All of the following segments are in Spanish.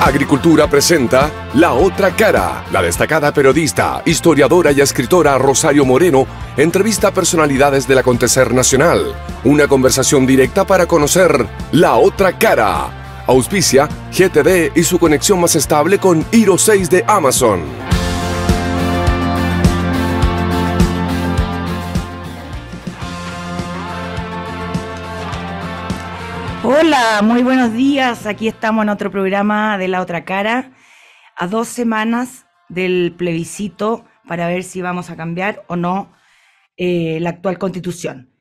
Agricultura presenta La Otra Cara. La destacada periodista, historiadora y escritora Rosario Moreno entrevista a personalidades del acontecer nacional. Una conversación directa para conocer La Otra Cara. Auspicia, GTD y su conexión más estable con Iro 6 de Amazon. Hola, muy buenos días. Aquí estamos en otro programa de La Otra Cara, a dos semanas del plebiscito para ver si vamos a cambiar o no eh, la actual constitución.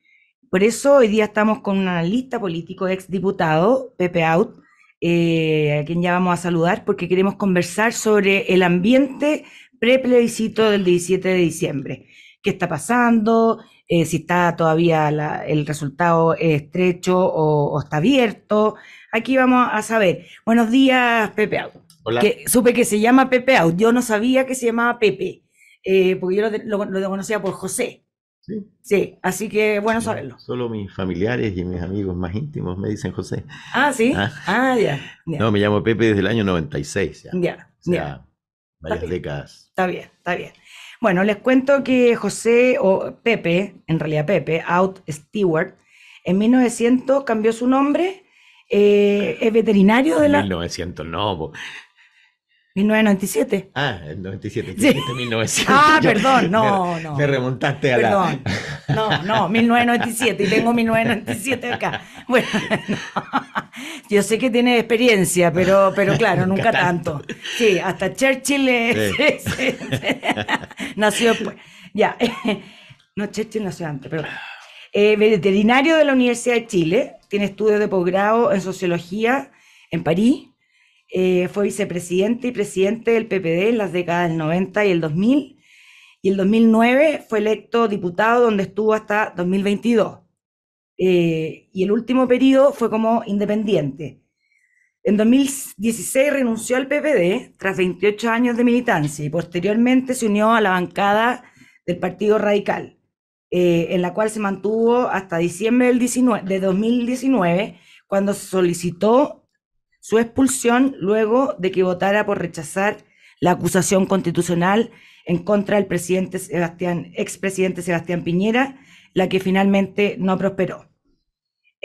Por eso hoy día estamos con un analista político, ex diputado Pepe Out, eh, a quien ya vamos a saludar porque queremos conversar sobre el ambiente pre-plebiscito del 17 de diciembre. ¿Qué está pasando? Eh, si está todavía el resultado estrecho o, está abierto. Aquí vamos a saber. Buenos días, Pepe Out. Hola. Que, supe que se llama Pepe Out. Yo no sabía que se llamaba Pepe, eh, porque yo lo, conocía por José. Sí. sí, así que bueno saberlo. Solo mis familiares y mis amigos más íntimos me dicen José. Ah, sí. Ah, ah ya, No, me llamo Pepe desde el año 96. Ya, ya. varias décadas. está bien, está bien. Bueno, les cuento que José, o Pepe, en realidad Pepe, Out Stewart, en 1900 cambió su nombre, eh, es veterinario de la... 1900 no, 1997. Ah, el 97. Sí. 1900. Ah, perdón, no, no. Me remontaste a perdón. la. Perdón. No, no, 1997 y tengo 1997 acá. Bueno, no. Yo sé que tiene experiencia, pero, pero claro, nunca, tanto. Sí, hasta Churchill nació Ya, no, Churchill nació antes, pero... Eh, veterinario de la Universidad de Chile, tiene estudios de posgrado en sociología en París, eh, fue vicepresidente y presidente del PPD en las décadas del 90 y el 2000, y el 2009 fue electo diputado donde estuvo hasta 2022. Eh, y el último periodo fue como independiente. En 2016 renunció al PPD tras 28 años de militancia y posteriormente se unió a la bancada del Partido Radical, eh, en la cual se mantuvo hasta diciembre del 19, de 2019, cuando se solicitó su expulsión luego de que votara por rechazar la acusación constitucional en contra del presidente Sebastián, expresidente Sebastián Piñera, la que finalmente no prosperó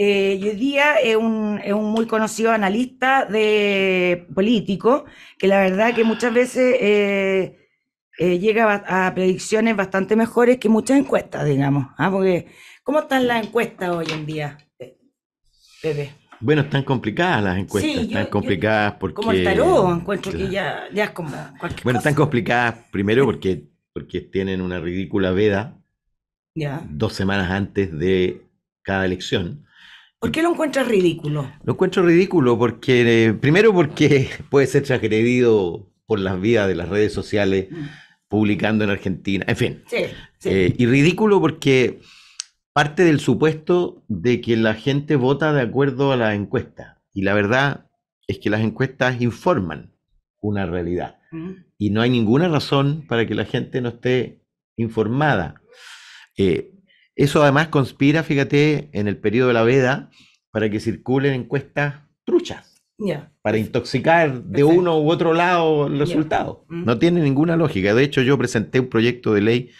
eh, hoy día es un, muy conocido analista de político, que la verdad que muchas veces eh, eh, llega a, predicciones bastante mejores que muchas encuestas, digamos. ¿ah? Porque, ¿cómo están las encuestas hoy en día, Pepe? Bueno, están complicadas las encuestas, están complicadas porque... Como el tarot, encuentro que ya, es como Bueno, están complicadas primero porque, porque tienen una ridícula veda ya. dos semanas antes de cada elección ¿Por qué lo encuentras ridículo? Lo encuentro ridículo porque, eh, primero porque puede ser transgredido por las vías de las redes sociales, mm. publicando en Argentina, en fin. Sí, eh, y ridículo porque parte del supuesto de que la gente vota de acuerdo a la encuesta. Y la verdad es que las encuestas informan una realidad. Mm. Y no hay ninguna razón para que la gente no esté informada. Eh, eso además conspira, fíjate, en el periodo de la veda para que circulen encuestas truchas. Para intoxicar de uno u otro lado el resultado. Mm. No tiene ninguna lógica. De hecho, yo presenté un proyecto de ley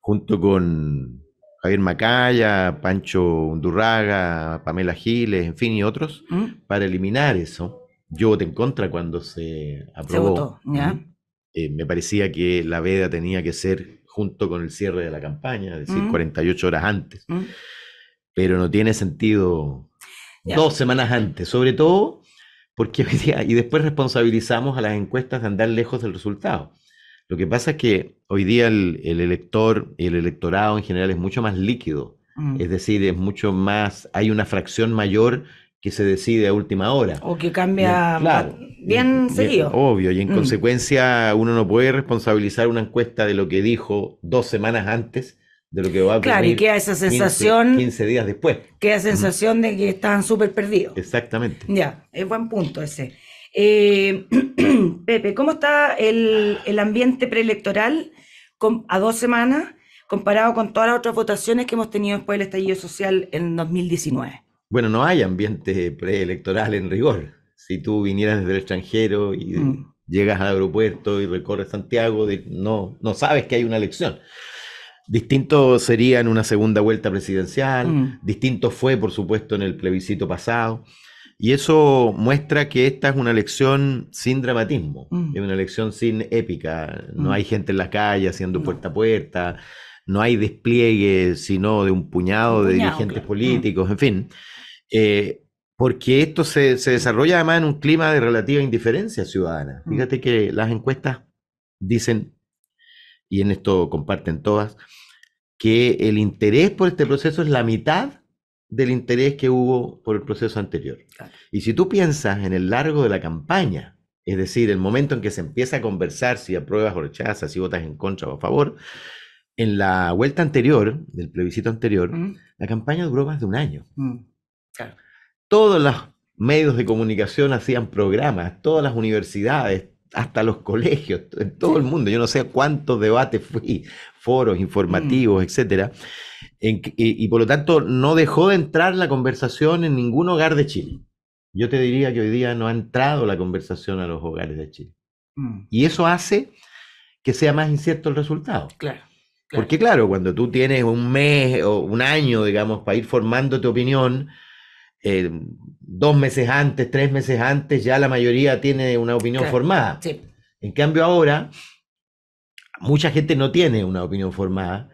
junto con Javier Macaya, Pancho Undurraga, Pamela Giles, en fin, y otros, mm. para eliminar eso. Yo voté en contra cuando se aprobó. Se votó, eh, me parecía que la veda tenía que ser junto con el cierre de la campaña, es decir, 48 mm. horas antes. Mm. Pero no tiene sentido dos semanas antes, sobre todo porque hoy día y después responsabilizamos a las encuestas de andar lejos del resultado. Lo que pasa es que hoy día el, el elector, el electorado en general es mucho más líquido, mm. es decir, es mucho más, hay una fracción mayor que se decide a última hora. O que cambia bien, seguido. obvio, y en mm. consecuencia uno no puede responsabilizar una encuesta de lo que dijo dos semanas antes de lo que va a Claro, y queda esa sensación. 15, días después. Queda sensación de que están súper perdidos. Exactamente. Ya, es buen punto ese. Eh, Pepe, ¿cómo está el, ambiente preelectoral a dos semanas comparado con todas las otras votaciones que hemos tenido después del estallido social en 2019? Bueno, no hay ambiente preelectoral en rigor. Si tú vinieras desde el extranjero y mm. llegas al aeropuerto y recorres Santiago, no, no sabes que hay una elección. Distinto sería en una segunda vuelta presidencial, mm. distinto fue, por supuesto, en el plebiscito pasado. Y eso muestra que esta es una elección sin dramatismo, mm. es una elección sin épica. No hay gente en la calle haciendo puerta a puerta, no hay despliegue sino de un puñado, de dirigentes políticos, en fin. Eh, porque esto se, se, desarrolla además en un clima de relativa indiferencia ciudadana. Mm. Fíjate que las encuestas dicen, y en esto comparten todas, que el interés por este proceso es la mitad del interés que hubo por el proceso anterior. Y si tú piensas en el largo de la campaña, es decir, el momento en que se empieza a conversar si apruebas o rechazas, si votas en contra o a favor, en la vuelta anterior, del plebiscito anterior, mm. la campaña duró más de un año. Mm. Todos los medios de comunicación hacían programas, todas las universidades, hasta los colegios, en todo el mundo. Yo no sé cuántos debates fui, foros informativos, mm. etcétera. y, por lo tanto, no dejó de entrar la conversación en ningún hogar de Chile. Yo te diría que hoy día no ha entrado la conversación a los hogares de Chile. Mm. Y eso hace que sea más incierto el resultado. Claro. Porque claro, cuando tú tienes un mes o un año, digamos, para ir formando tu opinión, eh, dos meses antes, tres meses antes, ya la mayoría tiene una opinión formada. En cambio ahora, mucha gente no tiene una opinión formada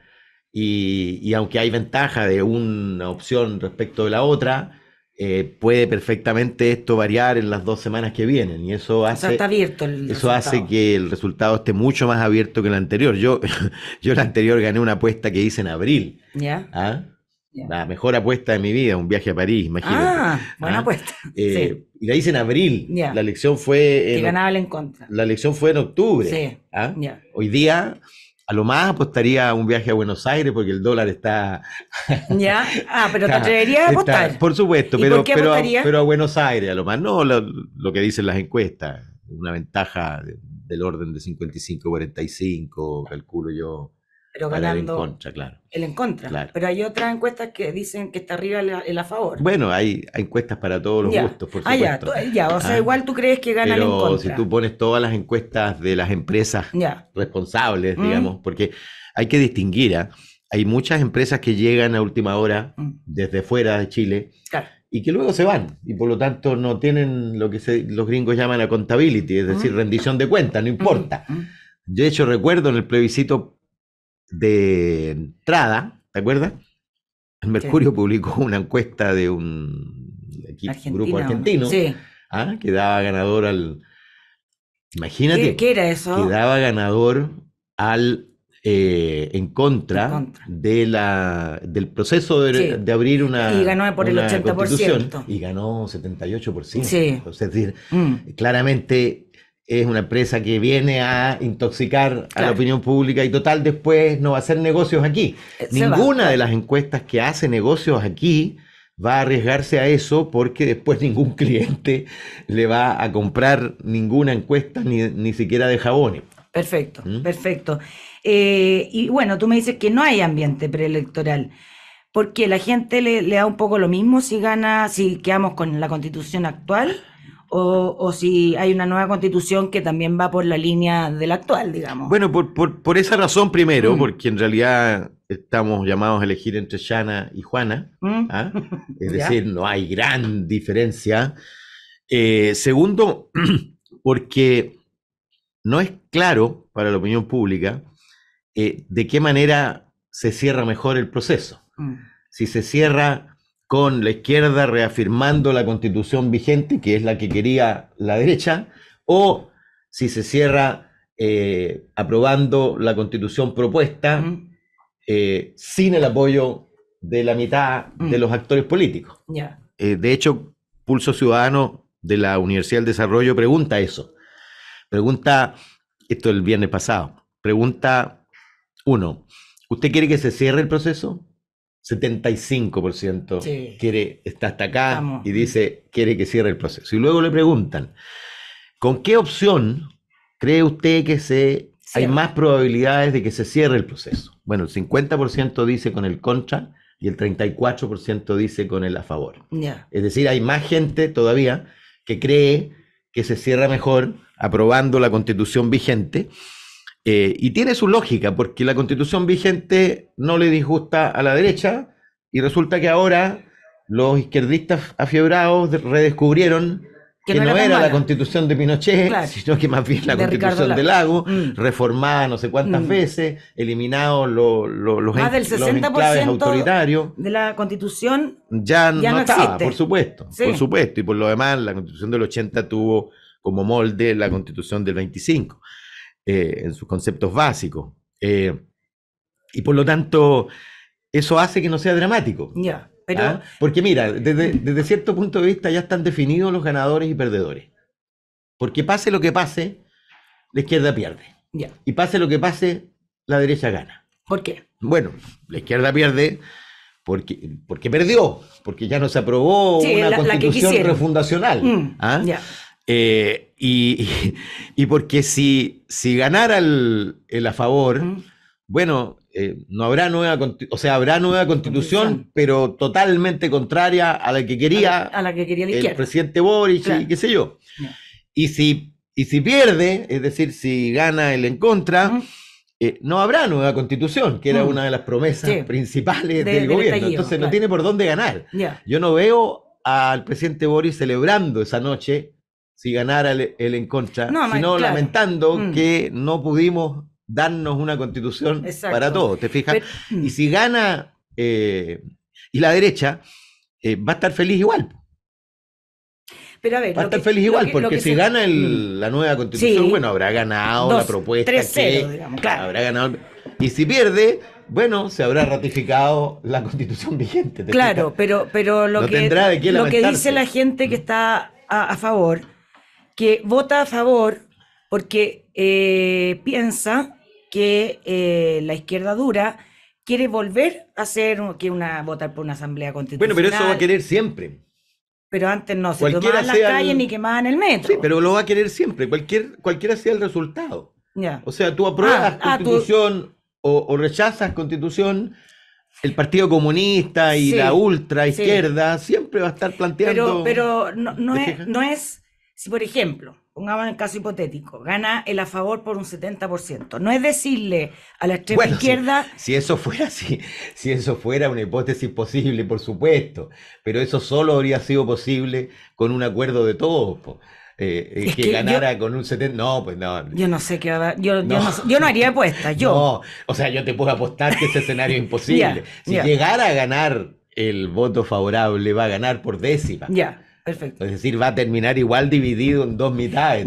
y, aunque hay ventaja de una opción respecto de la otra, eh, puede perfectamente esto variar en las dos semanas que vienen y eso hace, abierto eso hace que el resultado esté mucho más abierto que el anterior. Yo, yo el anterior gané una apuesta que hice en abril. ¿Ya? ¿ah? La mejor apuesta de mi vida, un viaje a París, imagínate. Ah, buena ¿Ah? apuesta. Eh, y la hice en abril. La elección fue. En, ganaba en contra. La elección fue en octubre. Sí. ¿ah? Hoy día. A lo más apostaría un viaje a Buenos Aires porque el dólar está. ya, ah, pero te atreverías a apostar. por supuesto, pero, pero, a, Buenos Aires, a lo más. No lo, que dicen las encuestas, una ventaja del orden de 55-45, calculo yo, pero ganando el en contra, claro. El en contra. Pero hay otras encuestas que dicen que está arriba el, a favor. Bueno, hay, encuestas para todos los gustos, por supuesto. Ah, ya, ya. o sea, ah. igual tú crees que gana el en contra. si tú pones todas las encuestas de las empresas responsables, mm. digamos, porque hay que distinguir, ¿ah? hay muchas empresas que llegan a última hora mm. desde fuera de Chile. y que luego se van y por lo tanto no tienen lo que los gringos llaman la contability, es decir, mm. rendición de cuentas, no importa. Yo de hecho recuerdo en el plebiscito de entrada, ¿te acuerdas? El Mercurio publicó una encuesta de un, grupo argentino ¿ah? que daba ganador al. Imagínate. ¿Qué, era eso? Que daba ganador al. Eh, en, contra de la, del proceso de, abrir una. Y ganó por el 80%. Y ganó 78%. Sí. decir, mm. claramente es una empresa que viene a intoxicar a la opinión pública y total después no va a hacer negocios aquí. Eh, ninguna de las encuestas que hace negocios aquí va a arriesgarse a eso porque después ningún cliente le va a comprar ninguna encuesta ni, ni siquiera de jabones. Perfecto, ¿Mm? perfecto. Eh, y bueno, tú me dices que no hay ambiente preelectoral porque la gente le, le, da un poco lo mismo si gana, si quedamos con la constitución actual o, si hay una nueva constitución que también va por la línea de la actual, digamos. Bueno, por, esa razón primero, mm. porque en realidad estamos llamados a elegir entre Shana y Juana, mm. ¿ah? es decir, no hay gran diferencia. Eh, segundo, porque no es claro para la opinión pública eh, de qué manera se cierra mejor el proceso. Mm. Si se cierra con la izquierda reafirmando la constitución vigente, que es la que quería la derecha, o si se cierra eh, aprobando la constitución propuesta eh, sin el apoyo de la mitad de mm. los actores políticos. Eh, de hecho, Pulso Ciudadano de la Universidad del Desarrollo pregunta eso. Pregunta, esto el viernes pasado, pregunta uno, ¿usted quiere que se cierre el proceso? 75% quiere, está hasta acá y dice, quiere que cierre el proceso. Y luego le preguntan, ¿con qué opción cree usted que se, hay más probabilidades de que se cierre el proceso? Bueno, el 50% dice con el contra y el 34% dice con el a favor. Es decir, hay más gente todavía que cree que se cierra mejor aprobando la constitución vigente eh, y tiene su lógica, porque la constitución vigente no le disgusta a la derecha y resulta que ahora los izquierdistas afiebrados redescubrieron que, no, era, la constitución de Pinochet, sino que más bien la constitución del Lago, mm. reformada no sé cuántas mm. veces, eliminados los, enclaves del autoritarios. De la constitución ya, no, estaba, por supuesto, por supuesto. Y por lo demás, la constitución del 80 tuvo como molde la constitución del 25. Eh, en sus conceptos básicos. Eh, y por lo tanto, eso hace que no sea dramático. Ya, pero... ¿ah? Porque mira, desde, desde cierto punto de vista ya están definidos los ganadores y perdedores. Porque pase lo que pase, la izquierda pierde. ya Y pase lo que pase, la derecha gana. ¿Por qué? Bueno, la izquierda pierde porque, porque perdió, porque ya no se aprobó una constitución refundacional. Mm, ¿ah? eh, y, porque si, si ganara el, a favor, mm. bueno, eh, no habrá nueva, o sea, habrá nueva constitución, pero totalmente contraria a la que quería, a la, que quería el presidente Boric y qué sé yo. Y si, y si pierde, es decir, si gana el en contra, eh, no habrá nueva constitución, que era mm. una de las promesas principales del gobierno. Entonces no tiene por dónde ganar. Yo no veo al presidente Boris celebrando esa noche si ganara el, Enconcha no, sino lamentando mm. que no pudimos darnos una constitución para todos, ¿te fijas? Mm. y si gana eh, y la derecha, eh, va a estar feliz igual. Pero a ver, va a estar feliz igual, porque si gana mm. la nueva constitución, bueno, habrá ganado la propuesta habrá ganado. Y si pierde, bueno, se habrá ratificado la constitución vigente. Claro, pero, pero lo, que, lo que dice la gente que está a favor que vota a favor porque eh, piensa que eh, la izquierda dura quiere volver a hacer que una votar por una asamblea constitucional. Bueno, pero eso va a querer siempre. Pero antes no, se tomaban las calles el... ni en el metro. Sí, pero lo va a querer siempre, cualquier, cualquiera sea el resultado. O sea, tú apruebas ah, ah, constitución o, rechazas constitución, el Partido Comunista y la ultra izquierda siempre va a estar planteando. Pero, no es si por ejemplo, pongamos el caso hipotético, gana el a favor por un 70%, no es decirle a la extrema izquierda... Si, eso fuera así, si eso fuera una hipótesis posible, por supuesto, pero eso solo habría sido posible con un acuerdo de todos. Eh, eh, que, ganara con un 70. No, pues no. Yo no sé qué va a dar. Yo no, haría apuesta Yo. No, o sea, yo te puedo apostar que ese escenario es imposible. si llegara a ganar el voto favorable, va a ganar por décima. Ya. Perfecto. Es decir, va a terminar igual dividido en dos mitades.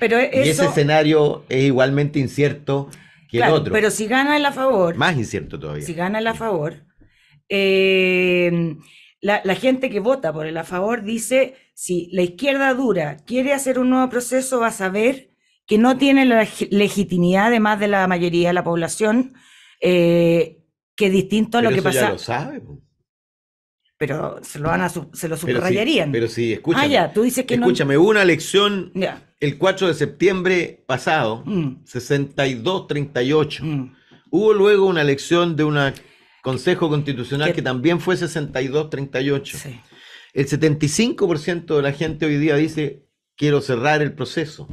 pero, Y ese escenario es igualmente incierto que el otro. Pero si gana el a favor. Más incierto todavía. Si gana el a favor, eh, la, gente que vota por el a favor dice: si la izquierda dura quiere hacer un nuevo proceso, va a saber que no tiene la legitimidad, además de la mayoría de la población, eh, que es distinto a lo que pasa. Ya lo sabe, pero se lo, van a se lo subrayarían. Pero sí, si, escúchame. Ah, ya, tú dices que escúchame, hubo una elección el 4 de septiembre pasado, 62-38. Mm. Mm. Hubo luego una elección de un Consejo Constitucional que, también fue 62-38. El 75% de la gente hoy día dice, quiero cerrar el proceso.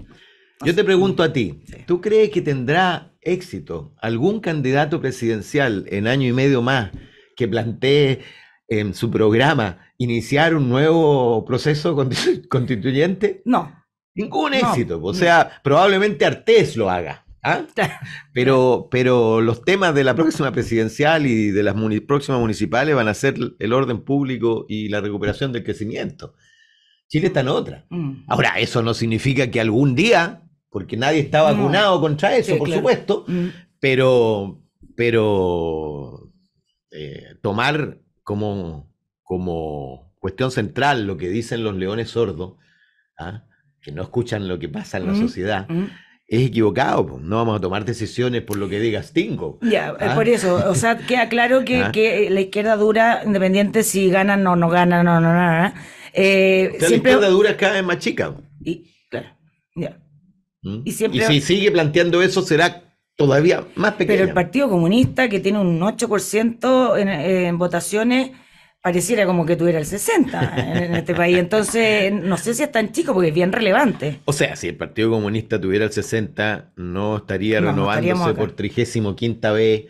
Yo te pregunto a ti, ¿tú crees que tendrá éxito algún candidato presidencial en año y medio más que plantee en su programa iniciar un nuevo proceso constituyente? No. Ningún éxito. O sea, probablemente Artés lo haga. ¿ah? Pero, pero los temas de la próxima presidencial y de las próximas municipales van a ser el orden público y la recuperación del crecimiento. Chile está en otra. Mm. Ahora, eso no significa que algún día, porque nadie está vacunado contra eso, por supuesto, mm. pero, pero eh, tomar como, como cuestión central lo que dicen los leones sordos, ¿ah? que no escuchan lo que pasa en la mm, sociedad. Mm. Es equivocado, no vamos a tomar decisiones por lo que digas Tingo. Ya, eh, ¿ah? por eso, o sea, queda claro que, ¿Ah? que, la izquierda dura, independiente si ganan o no ganan, no, no, no, no. Eh, eh La izquierda dura es cada vez más chica. Y, claro, ya. ¿Mm? Y, siempre... y si sigue planteando eso, será todavía más pequeño. Pero el Partido Comunista, que tiene un 8% en, en, votaciones, pareciera como que tuviera el 60% en, este país. Entonces, no sé si es tan chico, porque es bien relevante. O sea, si el Partido Comunista tuviera el 60%, no estaría renovándose por trigésimo quinta vez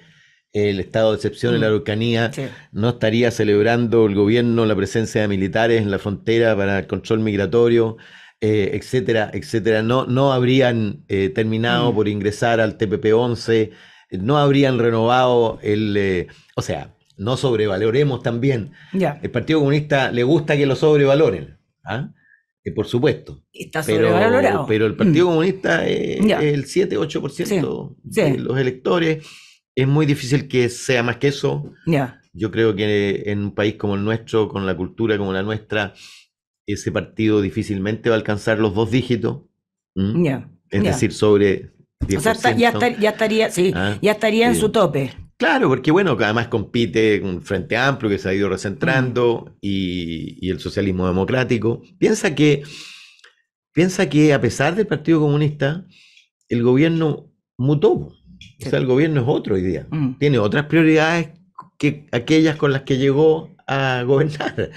el estado de excepción en la mm, Araucanía, no estaría celebrando el gobierno la presencia de militares en la frontera para el control migratorio, eh, etcétera, etcétera, no, no habrían eh, terminado mm. por ingresar al TPP-11, eh, no habrían renovado el... o sea, no sobrevaloremos también. El Partido Comunista le gusta que lo sobrevaloren, ¿ah? por supuesto. Está sobrevalorado. Pero, el mm. Partido Comunista es el 7-8% de los electores. Es muy difícil que sea más que eso. Yo creo que en un país como el nuestro, con la cultura como la nuestra, ese partido difícilmente va a alcanzar los dos dígitos. es decir, sobre ya, estaría, ya estaría ah, en su tope. Claro, porque bueno, además compite con Frente Amplio que se ha ido recentrando mm. y, el socialismo democrático. Piensa que, piensa que a pesar del Partido Comunista, el gobierno mutó. O sea, el gobierno es otro hoy día. Mm. Tiene otras prioridades que aquellas con las que llegó a gobernar.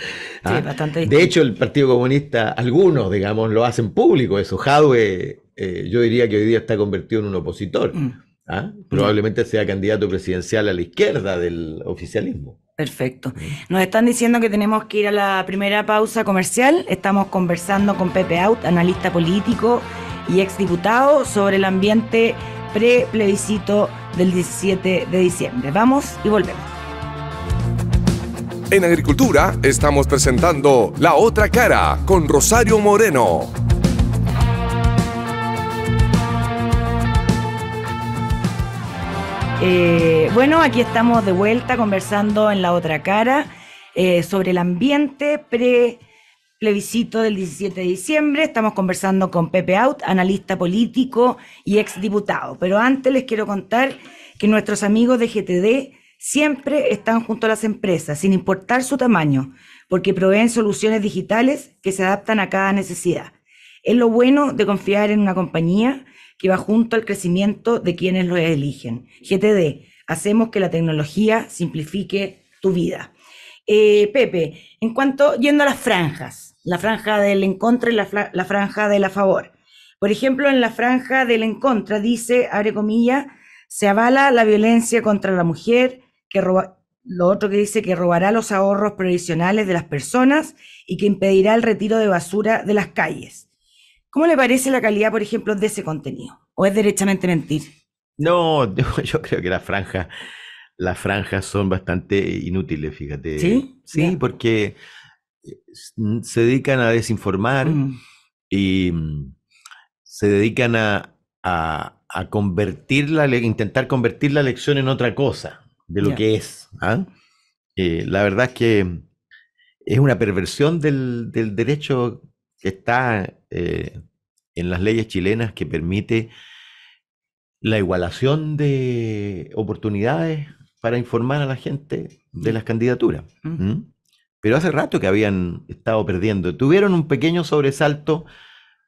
¿ah? bastante de hecho, el Partido Comunista, algunos, digamos, lo hacen público eso. Jadwe, eh, yo diría que hoy día está convertido en un opositor. Mm. ¿Ah? Probablemente mm. sea candidato presidencial a la izquierda del oficialismo. Perfecto. Mm. Nos están diciendo que tenemos que ir a la primera pausa comercial. Estamos conversando con Pepe Out, analista político y ex diputado sobre el ambiente pre-plebiscito del 17 de diciembre. Vamos y volvemos. En Agricultura estamos presentando La Otra Cara con Rosario Moreno. Eh, bueno, aquí estamos de vuelta conversando en La Otra Cara eh, sobre el ambiente pre plebiscito del 17 de diciembre. Estamos conversando con Pepe Out, analista político y exdiputado. Pero antes les quiero contar que nuestros amigos de GTD siempre están junto a las empresas, sin importar su tamaño, porque proveen soluciones digitales que se adaptan a cada necesidad. Es lo bueno de confiar en una compañía que va junto al crecimiento de quienes lo eligen. GTD, hacemos que la tecnología simplifique tu vida. Eh, Pepe, en cuanto yendo a las franjas, la franja del en contra y la, franja del a favor. Por ejemplo, en la franja del en contra dice, abre comillas, se avala la violencia contra la mujer, que roba, lo otro que dice que robará los ahorros previsionales de las personas y que impedirá el retiro de basura de las calles. ¿Cómo le parece la calidad, por ejemplo, de ese contenido? ¿O es derechamente mentir? No, yo creo que la franja las franjas son bastante inútiles, fíjate. Sí, sí porque eh, mm, se dedican a desinformar mm. y mm, se dedican a, a, intentar convertir la lección en otra cosa de lo que es. ¿ah? Eh, la verdad es que es una perversión del, derecho que está eh, en las leyes chilenas que permite la igualación de oportunidades para informar a la gente de mm. las candidaturas. Mm. Pero hace rato que habían estado perdiendo. Tuvieron un pequeño sobresalto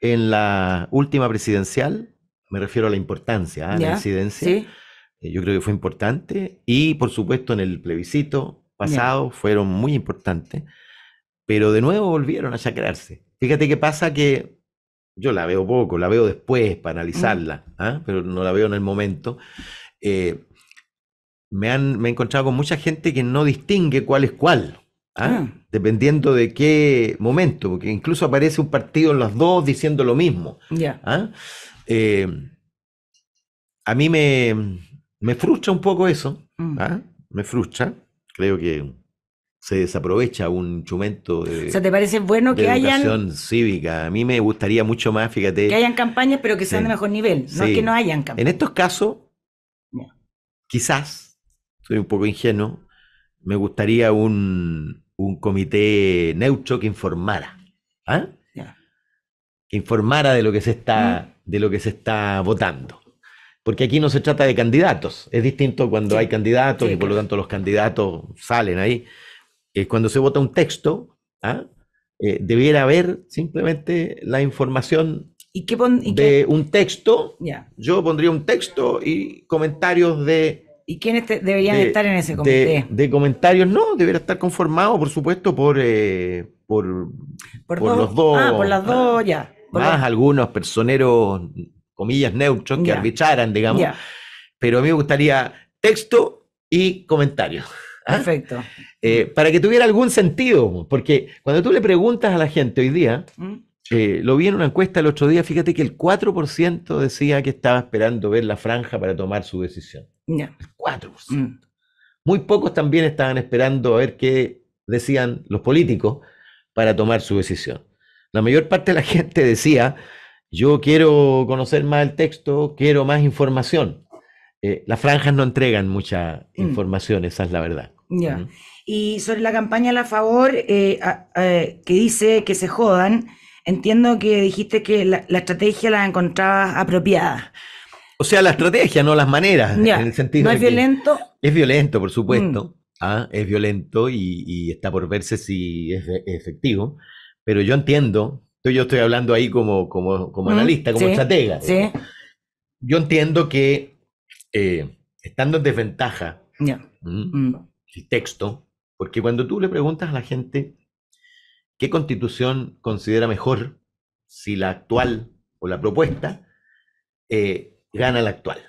en la última presidencial, me refiero a la importancia, de ¿ah? la incidencia. Eh, yo creo que fue importante. Y por supuesto en el plebiscito pasado fueron muy importantes, pero de nuevo volvieron a chacrarse. Fíjate qué pasa que yo la veo poco, la veo después para analizarla, ¿ah? pero no la veo en el momento. Eh, me, han, me he encontrado con mucha gente que no distingue cuál es cuál. ¿ah? Ah. dependiendo de qué momento, porque incluso aparece un partido en las dos diciendo lo mismo. Eh, a mí me, me frustra un poco eso, mm. ¿ah? me frustra. Creo que se desaprovecha un instrumento de. O educación cívica. A mí me gustaría mucho más, fíjate. Que hayan campañas, pero que sean de mejor nivel. No que no hayan campañas. En estos casos, quizás, soy un poco ingenuo, me gustaría un, comité neutro que informara. ¿ah? Que informara de lo que se está, mm. de lo que se está votando porque aquí no se trata de candidatos, es distinto cuando hay candidatos y por lo tanto los candidatos salen ahí. Eh, cuando se vota un texto, ¿ah? eh, debiera haber simplemente la información de un texto. Yo pondría un texto y comentarios de... ¿Y quiénes deberían estar en ese comité? De, comentarios, no, debería estar conformado, por supuesto, por, eh, por, los dos. Ah, por las dos, ya. más algunos personeros comillas, neutros, que arbitraran, digamos. Pero a mí me gustaría texto y comentarios. ¿ah? Perfecto. Eh, para que tuviera algún sentido, porque cuando tú le preguntas a la gente hoy día, mm. eh, lo vi en una encuesta el otro día, fíjate que el 4% decía que estaba esperando ver la franja para tomar su decisión. El 4%. Mm. Muy pocos también estaban esperando a ver qué decían los políticos para tomar su decisión. La mayor parte de la gente decía, yo quiero conocer más el texto, quiero más información. Eh, las franjas no entregan mucha mm. información, esa es la verdad. Ya. Y sobre la campaña a La Favor, eh, eh, que dice que se jodan, entiendo que dijiste que la, estrategia la encontrabas apropiada. O sea, la estrategia, no las maneras. el sentido ¿No es violento? Es violento, por supuesto. Mm. ¿ah? es violento y, y, está por verse si es e-, efectivo. Pero yo entiendo entonces yo estoy hablando ahí como, analista, como estratega. Yo entiendo que eh, estando en desventaja mm. el texto, porque cuando tú le preguntas a la gente qué constitución considera mejor, si la actual o la propuesta, eh, gana la actual.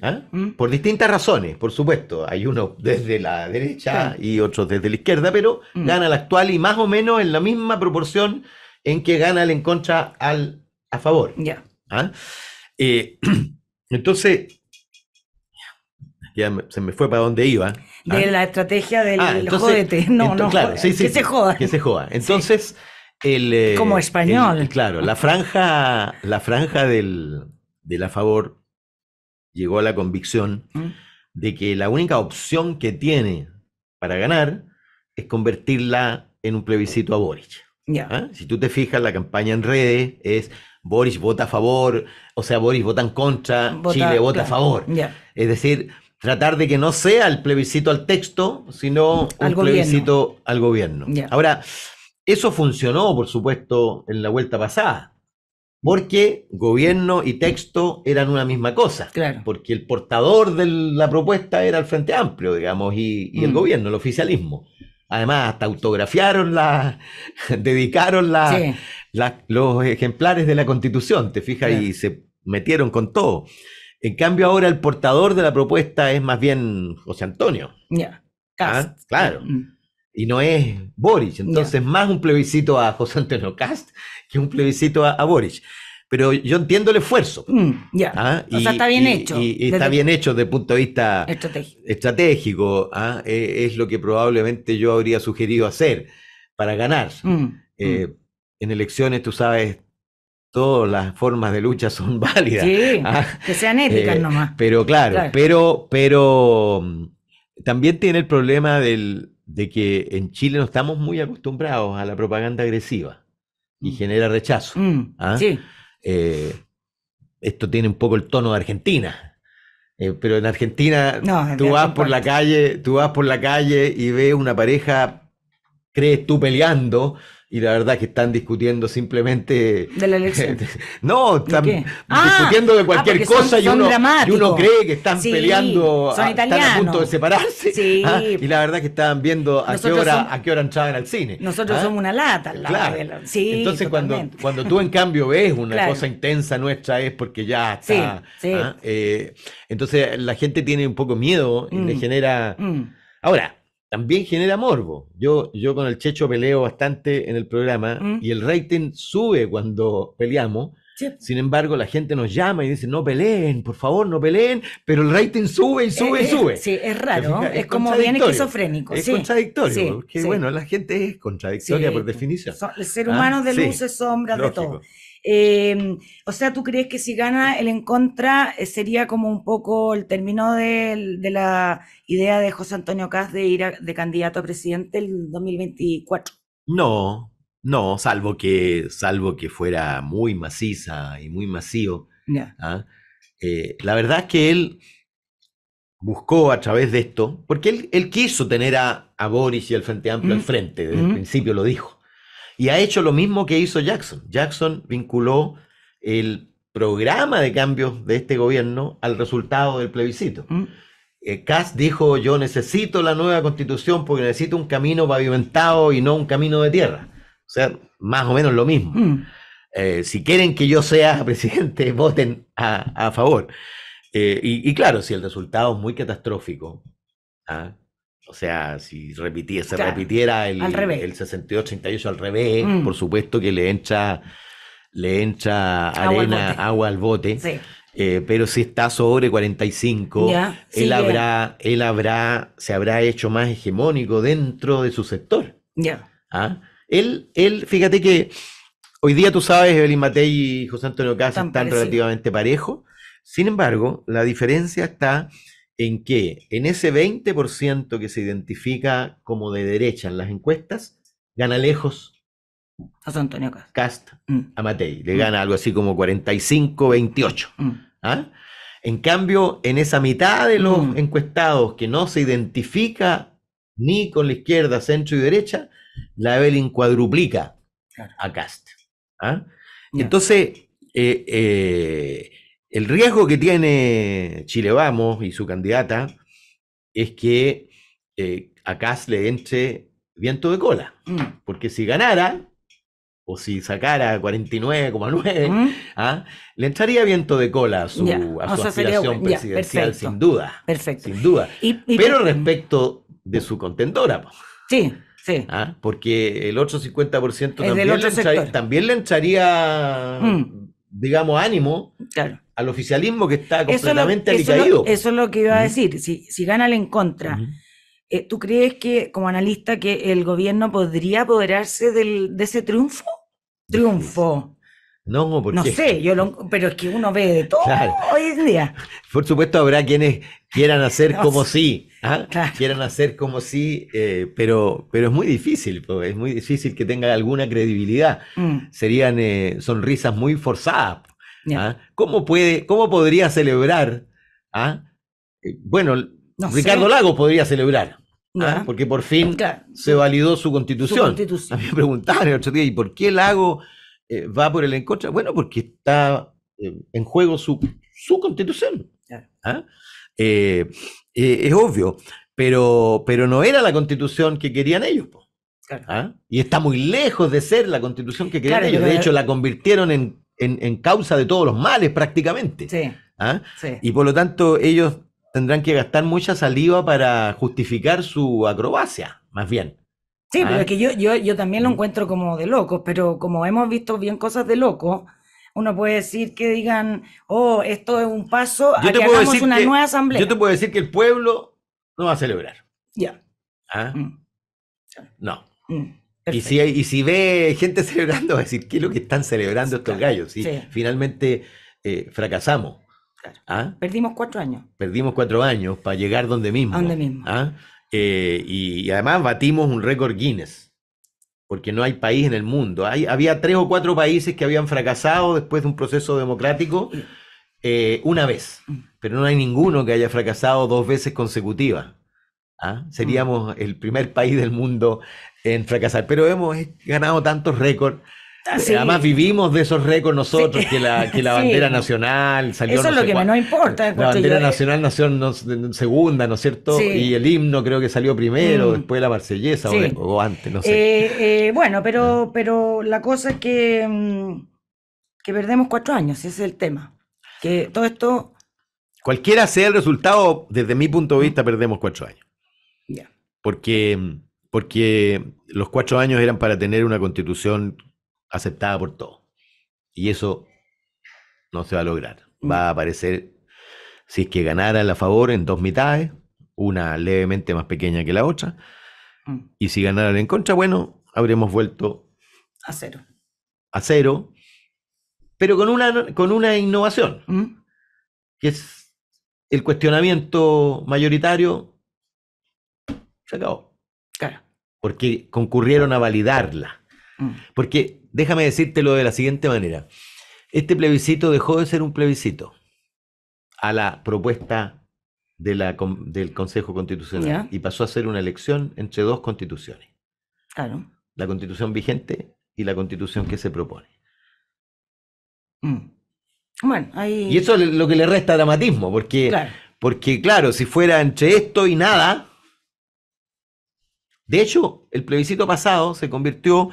¿Ah? Mm. Por distintas razones, por supuesto. Hay uno desde la derecha y otros desde la izquierda, pero mm. gana la actual y más o menos en la misma proporción en que gana el en contra al a favor. Ya. ¿Ah? Eh, entonces, ya se me fue para donde iba. ¿ah? De la estrategia del ah, entonces, No, no, que se joda. Que se joda. Entonces, el... Eh, Como español. claro, la franja, la franja del, a favor llegó a la convicción mm. de que la única opción que tiene para ganar es convertirla en un plebiscito a Boric. ¿Ah? Si tú te fijas, la campaña en redes es Boris vota a favor, o sea, Boris vota en contra, Chile vota a favor. Es decir, tratar de que no sea el plebiscito al texto, sino un plebiscito al gobierno. Ahora, eso funcionó, por supuesto, en la vuelta pasada, porque gobierno y texto eran una misma cosa, porque el portador de la propuesta era el Frente Amplio, digamos, y, el mm. gobierno, el oficialismo. Además, hasta autografiaron la, dedicaron los ejemplares de la Constitución, te fijas, y se metieron con todo. En cambio, ahora el portador de la propuesta es más bien José Antonio. Ya, ah, Claro. Mm, mm. Y no es Boric. Entonces, más un plebiscito a José Antonio Cast que un plebiscito a, a Boric pero yo entiendo el esfuerzo. Mm, ya. ¿Ah? O sea, está bien hecho. Y, está bien hecho desde el punto de vista estratégico. ¿ah? E, es, lo que probablemente yo habría sugerido hacer para ganar. Mm, mm. Eh, en elecciones, tú sabes, todas las formas de lucha son válidas. Sí, ¿ah? que sean éticas eh, nomás. Pero claro, pero, pero también tiene el problema de que en Chile no estamos muy acostumbrados a la propaganda agresiva y genera rechazo. Sí. Eh, esto tiene un poco el tono de Argentina. Eh, pero en Argentina tú vas por la calle, tú vas por la calle y ves una pareja, crees tú peleando, y la verdad que están discutiendo simplemente... De la elección. no, están ah, discutiendo de ah, cualquier cosa y, uno, cree que están peleando, a, están punto de separarse. Ah, y la verdad que estaban viendo a qué hora a qué hora entraban al cine. Nosotros somos una lata. La claro. Entonces cuando, cuando tú en cambio ves una cosa intensa nuestra es porque ya está... Eh, entonces la gente tiene un poco miedo y le mm. genera... Mm. Ahora, también genera morbo. Yo, yo con el Checho peleo bastante en el programa mm. y el rating sube cuando peleamos. Sin embargo, la gente nos llama y dice, no peleen, por favor, no peleen, pero el rating sube y sube y eh, eh, sube. Sí, es raro, es, como bien esquizofrénico. Es contradictorio, porque bueno, la gente es contradictoria por definición. el ser humano ah, de luces, sombras, de todo. Em, o sea, ¿tú crees que si gana el en contra eh, sería como un poco el término de, la idea de José Antonio Caz de ir de candidato a presidente el 2024? No, no, salvo que, salvo que fuera muy maciza y muy masivo. ¿ah? Eh, la verdad es que él buscó a través de esto, porque él, quiso tener a, Boris y al Frente Amplio al frente, desde el principio lo dijo. Y ha hecho lo mismo que hizo Jackson. Jackson vinculó el programa de cambios de este gobierno al resultado del plebiscito. Mm. Eh, Cass dijo, yo necesito la nueva constitución porque necesito un camino pavimentado y no un camino de tierra. O sea, más o menos lo mismo. Mm. Eh, si quieren que yo sea presidente, voten a, favor. Eh, y, claro, si el resultado es muy catastrófico, ¿ah? O sea, si se repitiera el, el 68-88 al revés, mm. por supuesto que le entra, le arena, agua al bote. Eh, pero si está sobre 45, él, habrá, él habrá, se habrá hecho más hegemónico dentro de su sector. Ya. ¿Ah? Él, fíjate que hoy día tú sabes, Evelyn Matei y José Antonio Casas están relativamente parejos. Sin embargo, la diferencia está en que en ese 20% que se identifica como de derecha en las encuestas, gana lejos. a Antonio Cast. Mm. a Matei. Le mm. gana algo así como 45-28. Mm. ¿Ah? En cambio, en esa mitad de los encuestados que no se identifica ni con la izquierda, centro y derecha, la Evelyn cuadruplica a Cast. ¿Ah? Entonces, eh, eh, el riesgo que tiene Chile Vamos y su candidata es que eh, a Cas le entre viento de cola, mm. porque si ganara, o si sacara 49,9, mm. ¿ah? le entraría viento de cola a su, aspiración presidencial, sin duda. Perfecto. Sin duda. Pero respecto de su contendora. Sí, sí. ¿ah? Porque el otro 50% también, le entraría, también, mm. le entraría, digamos, ánimo. Claro al oficialismo que está completamente eso alicaído. Eso, es lo que iba a decir. Si, si el en contra, eh, ¿tú crees que, como analista, que el gobierno podría apoderarse de ese triunfo? Triunfo. No, porque... No sé, yo pero es que uno ve de todo hoy en día. Por supuesto habrá quienes quieran hacer como si, ¿ah? quieran hacer como si, eh, pero, pero es muy difícil, es muy difícil que tenga alguna credibilidad. Mm. Serían eh, sonrisas muy forzadas. ¿Ah? ¿Cómo, puede, ¿Cómo podría celebrar? ¿Ah? Eh, bueno, Ricardo Lago podría celebrar. ¿ah? Porque por fin se validó su constitución. me preguntaban el otro día, ¿y por qué Lago eh, va por el encuentro. Bueno, porque está eh, en juego su, constitución. es obvio, pero, pero no era la constitución que querían ellos. Y está muy lejos de ser la constitución que querían ellos. De hecho, la convirtieron en en, causa de todos los males prácticamente. Sí, ¿Ah? sí. Y por lo tanto ellos tendrán que gastar mucha saliva para justificar su acrobacia, más bien. Sí, pero ¿Ah? es que yo, yo, yo también lo mm. encuentro como de locos, pero como hemos visto bien cosas de locos, uno puede decir que digan, oh, esto es un paso yo a hagamos una nueva asamblea. Yo te puedo decir que el pueblo no va a celebrar. Ya. ¿Ah? Mm. No. Mm. Y si, ve gente celebrando, va a decir, ¿qué es lo que están celebrando estos gallos? Y Finalmente eh, fracasamos. ¿Ah? Perdimos cuatro años. Perdimos cuatro años para llegar donde mismo. ¿ah? Eh, y, además batimos un récord Guinness, porque no hay país en el mundo. había tres o cuatro países que habían fracasado después de un proceso democrático eh, una vez, mm. pero no hay ninguno que haya fracasado dos veces consecutivas. ¿ah? Mm. Seríamos el primer país del mundo en fracasar, pero hemos ganado tantos récords. Ah, Además vivimos de esos récords nosotros, que la, bandera nacional salió... Eso es lo que importa. La bandera nacional nació segunda, ¿no es cierto? Y el himno creo que salió primero, mm. después de la marsellesa o, antes, no sé. Eh, eh, bueno, pero, ah. pero la cosa es que, mm, que perdemos cuatro años, ese es el tema. Que todo esto... Cualquiera sea el resultado, desde mi punto de mm. vista, perdemos cuatro años. Ya. Porque porque los cuatro años eran para tener una constitución aceptada por todos. Y eso no se va a lograr. Mm. Va a aparecer, si es que ganara a favor, en dos mitades, una levemente más pequeña que la otra. Mm. Y si ganaran en contra, bueno, habremos vuelto a cero. A cero, pero con una, con una innovación, mm. que es el cuestionamiento mayoritario. Se acabó porque concurrieron a validarla. Mm. Porque déjame decírtelo de la siguiente manera. Este plebiscito dejó de ser un plebiscito a la propuesta del Consejo Constitucional y pasó a ser una elección entre dos constituciones. Claro. La constitución vigente y la constitución que se propone. Mm. Bueno, ahí... Y eso es lo que le resta dramatismo, porque, porque claro, si fuera entre esto y nada, de hecho, el plebiscito pasado se convirtió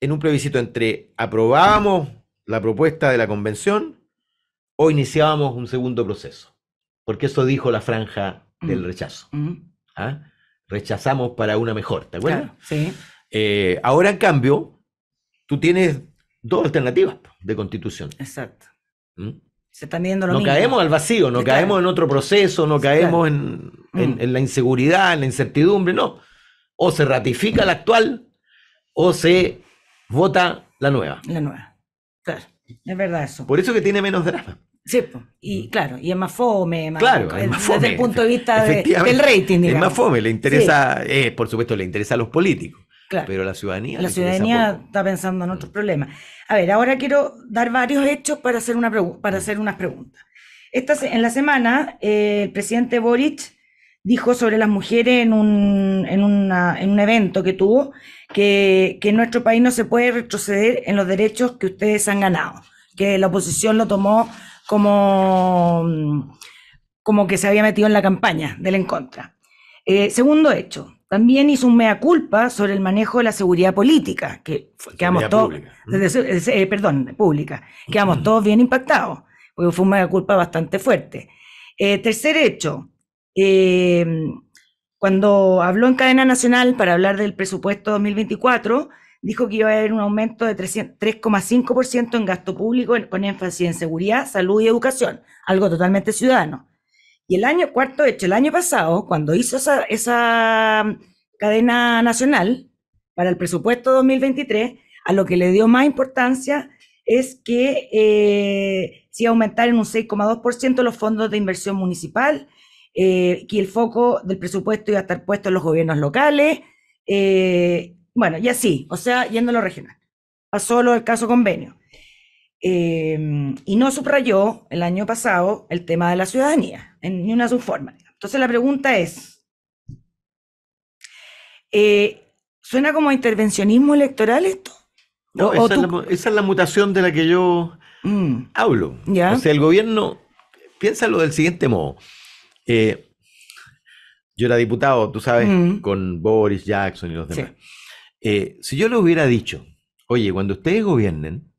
en un plebiscito entre aprobábamos la propuesta de la convención o iniciábamos un segundo proceso. Porque eso dijo la franja del mm. rechazo. Mm. ¿ah? Rechazamos para una mejor, ¿te acuerdas? sí. Eh, ahora, en cambio, tú tienes dos alternativas de constitución. Exacto. ¿Mm? Se están viendo lo no caemos al vacío, no caemos en otro proceso, no caemos en, la inseguridad, en la incertidumbre, no o se ratifica la actual o se vota la nueva. La nueva, claro, es verdad eso. Por eso que tiene menos drama. Sí, y mm. claro, y es más fome, claro, es más fome, desde el punto de vista del rating. Es más fome, le interesa, eh, por supuesto, le interesa a los políticos, claro. pero la ciudadanía. La ciudadanía está pensando en otros mm. problemas. A ver, ahora quiero dar varios hechos para hacer, una para mm. hacer unas preguntas. en la semana, eh, el presidente Boric dijo sobre las mujeres en un, en en un evento que tuvo, que, en nuestro país no se puede retroceder en los derechos que ustedes han ganado, que la oposición lo tomó como, como que se había metido en la campaña del en contra. Eh, segundo hecho, también hizo un mea culpa sobre el manejo de la seguridad política, que quedamos todos, eh, perdón, pública, quedamos todos bien impactados, porque fue un mea culpa bastante fuerte. Eh, tercer hecho, Em, cuando habló en cadena nacional para hablar del presupuesto 2024, dijo que iba a haber un aumento de 3,5% en gasto público con énfasis en seguridad, salud y educación, algo totalmente ciudadano. Y el año cuarto, hecho el año pasado, cuando hizo esa, mm, cadena nacional para el presupuesto 2023, a lo que le dio más importancia es que si eh, se aumentar en un 6,2% los fondos de inversión municipal eh, que el foco del presupuesto iba a estar puesto en los gobiernos locales, eh, bueno, y así, o sea, yendo a lo regional. Pasó lo del caso convenio. Em, y no subrayó el año pasado el tema de la ciudadanía, en ninguna una de sus Entonces la pregunta es, eh, ¿suena como intervencionismo electoral esto? No, esa, es la, mutación de la que yo mm. hablo. O sea, el gobierno, lo del siguiente modo. Eh, yo era diputado, tú sabes, mm. con Boris Jackson y los demás. Eh, si yo le hubiera dicho, oye, cuando ustedes gobiernen,